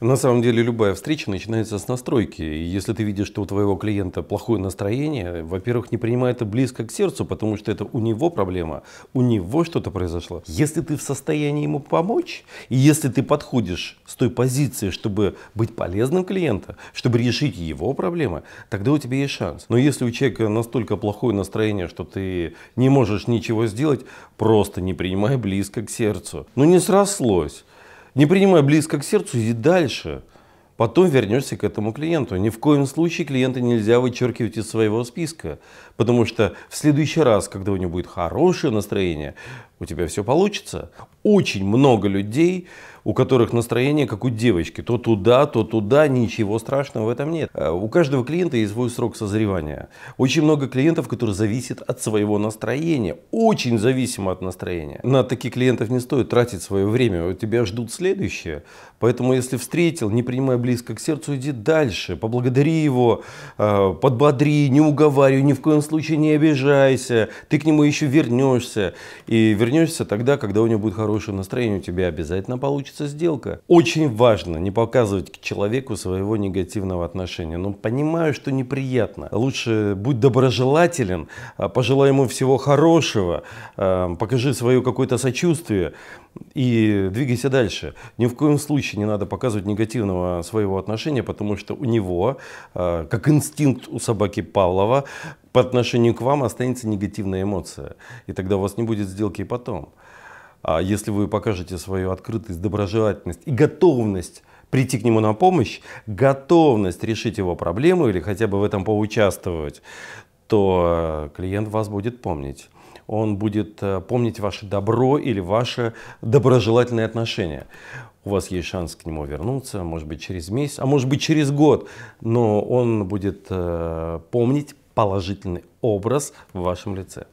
На самом деле любая встреча начинается с настройки. И если ты видишь, что у твоего клиента плохое настроение, во-первых, не принимай это близко к сердцу, потому что это у него проблема, у него что-то произошло. Если ты в состоянии ему помочь, и если ты подходишь с той позиции, чтобы быть полезным клиенту, чтобы решить его проблемы, тогда у тебя есть шанс. Но если у человека настолько плохое настроение, что ты не можешь ничего сделать, просто не принимай близко к сердцу. Ну не срослось не принимай близко к сердцу, иди дальше. Потом вернешься к этому клиенту. Ни в коем случае клиента нельзя вычеркивать из своего списка, потому что в следующий раз, когда у него будет хорошее настроение, у тебя все получится очень много людей, у которых настроение как у девочки. То туда, то туда, ничего страшного в этом нет. Э, у каждого клиента есть свой срок созревания. Очень много клиентов, которые зависят от своего настроения. Очень зависимо от настроения. На таких клиентов не стоит тратить свое время. У тебя ждут следующее. Поэтому если встретил, не принимай близко к сердцу, иди дальше. Поблагодари его, э, подбодри, не уговаривай, ни в коем случае не обижайся. Ты к нему еще вернешься. И вернешься тогда, когда у него будет хороший хорошее настроение, у тебя обязательно получится сделка. Очень важно не показывать к человеку своего негативного отношения. Но понимаю, что неприятно. Лучше будь доброжелателен, а, пожелай ему всего хорошего, а, покажи свое какое-то сочувствие и двигайся дальше. Ни в коем случае не надо показывать негативного своего отношения, потому что у него, а, как инстинкт у собаки Павлова, по отношению к вам останется негативная эмоция. И тогда у вас не будет сделки потом. А если вы покажете свою открытость, доброжелательность и готовность прийти к нему на помощь, готовность решить его проблему или хотя бы в этом поучаствовать, то э, клиент вас будет помнить. Он будет э, помнить ваше добро или ваше доброжелательное отношение. У вас есть шанс к нему вернуться, может быть, через месяц, а может быть, через год. Но он будет э, помнить положительный образ в вашем лице.